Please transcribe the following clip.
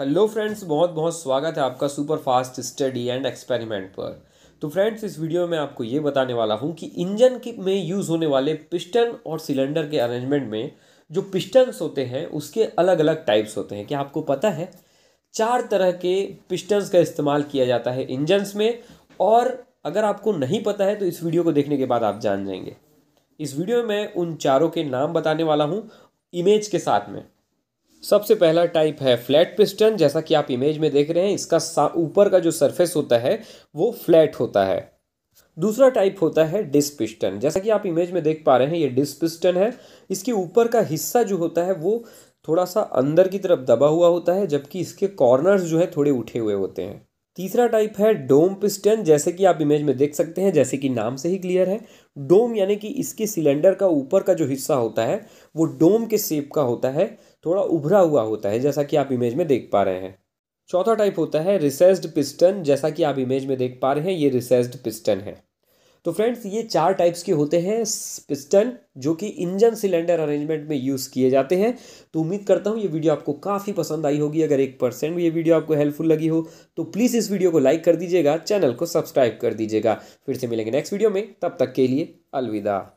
hello friends बहुत बहुत स्वागत है आपका super fast study and experiment पर तो फ्रेंड्स इस वीडियो में आपको ये बताने वाला हूँ कि इंजन की में यूज़ होने वाले पिस्टन और सिलेंडर के अरेंजमेंट में जो पिस्टन्स होते हैं उसके अलग अलग टाइप्स होते हैं क्या आपको पता है चार तरह के पिस्टन्स का इस्तेमाल किया जाता है इंजन्स में और अगर आपको नहीं पता है तो इस वीडियो को देखने के बाद आप जान जाएंगे इस वीडियो में उन चारों के नाम बताने वाला हूँ इमेज के साथ में सबसे पहला टाइप है फ्लैट पिस्टन जैसा कि आप इमेज में देख रहे हैं इसका ऊपर का जो सरफेस होता है वो फ्लैट होता है दूसरा टाइप होता है डिस्क पिस्टन जैसा कि आप इमेज में देख पा रहे हैं ये डिस्क पिस्टन है इसके ऊपर का हिस्सा जो होता है वो थोड़ा सा अंदर की तरफ दबा हुआ होता है जबकि इसके कॉर्नर्स जो है थोड़े उठे हुए होते हैं तीसरा टाइप है डोम पिस्टन जैसे कि आप इमेज में देख सकते हैं जैसे कि नाम से ही क्लियर है डोम यानी कि इसके सिलेंडर का ऊपर का जो हिस्सा होता है वो डोम के शेप का होता है थोड़ा उभरा हुआ होता है जैसा कि आप इमेज में देख पा रहे हैं चौथा टाइप होता है रिसेस्ड पिस्टन जैसा कि आप इमेज में देख पा रहे हैं ये रिसेस्ड पिस्टन है तो फ्रेंड्स ये चार टाइप्स के होते हैं पिस्टन जो कि इंजन सिलेंडर अरेंजमेंट में यूज़ किए जाते हैं तो उम्मीद करता हूँ ये वीडियो आपको काफ़ी पसंद आई होगी अगर एक परसेंट भी ये वीडियो आपको हेल्पफुल लगी हो तो प्लीज़ इस वीडियो को लाइक कर दीजिएगा चैनल को सब्सक्राइब कर दीजिएगा फिर से मिलेंगे नेक्स्ट वीडियो में तब तक के लिए अलविदा